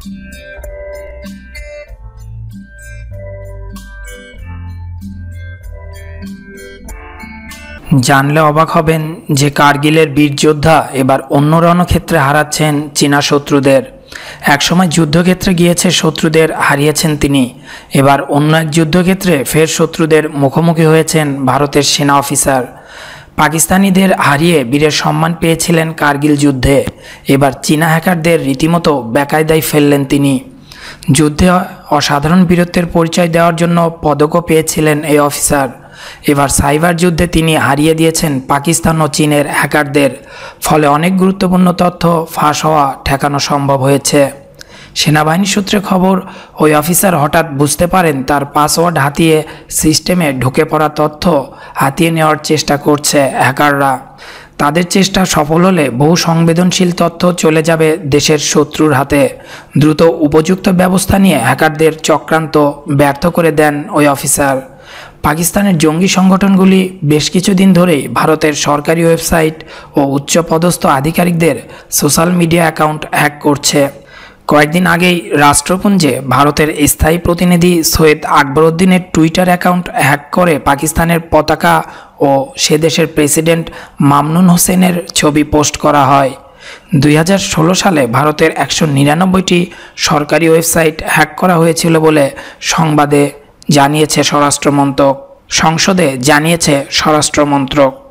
জানলে অবাক হবেন যে কার্গিলের বীর যোদ্ধা এবার অন্য রণক্ষেত্রে হারাচ্ছেন চীনা শত্রুদের একসময় যুদ্ধক্ষেত্রে গিয়েছে শত্রুদের হারিয়েছেন তিনি এবার অন্য এক যুদ্ধক্ষেত্রে ফের শত্রুদের মুখোমুখি হয়েছেন ভারতের সেনা অফিসার পাকিস্তানিদের হারিয়ে বীরের সম্মান পেয়েছিলেন কার্গিল যুদ্ধে এবার চীনা হ্যাকারদের রীতিমতো বেকায়দায় ফেললেন তিনি যুদ্ধে অসাধারণ বীরত্বের পরিচয় দেওয়ার জন্য পদকও পেয়েছিলেন এই অফিসার এবার সাইবার যুদ্ধে তিনি হারিয়ে দিয়েছেন পাকিস্তান ও চীনের হ্যাকারদের ফলে অনেক গুরুত্বপূর্ণ তথ্য ফাঁস হওয়া ঠেকানো সম্ভব হয়েছে সেনাবাহিনী সূত্রে খবর ওই অফিসার হঠাৎ বুঝতে পারেন তার পাসওয়ার্ড হাতিয়ে সিস্টেমে ঢুকে পড়া তথ্য হাতিয়ে নেওয়ার চেষ্টা করছে হ্যাকাররা তাদের চেষ্টা সফল হলে বহু সংবেদনশীল তথ্য চলে যাবে দেশের শত্রুর হাতে দ্রুত উপযুক্ত ব্যবস্থা নিয়ে হ্যাকারদের চক্রান্ত ব্যর্থ করে দেন ওই অফিসার পাকিস্তানের জঙ্গি সংগঠনগুলি বেশ কিছুদিন ধরেই ভারতের সরকারি ওয়েবসাইট ও উচ্চপদস্থ আধিকারিকদের সোশ্যাল মিডিয়া অ্যাকাউন্ট হ্যাক করছে কয়েকদিন আগেই রাষ্ট্রপুঞ্জে ভারতের স্থায়ী প্রতিনিধি সৈয়দ আকবরউদ্দিনের টুইটার অ্যাকাউন্ট হ্যাক করে পাকিস্তানের পতাকা ও সে দেশের প্রেসিডেন্ট মামনুন হোসেনের ছবি পোস্ট করা হয় দুই সালে ভারতের একশো নিরানব্বইটি সরকারি ওয়েবসাইট হ্যাক করা হয়েছিল বলে সংবাদে জানিয়েছে স্বরাষ্ট্রমন্ত্রক সংসদে জানিয়েছে স্বরাষ্ট্রমন্ত্রক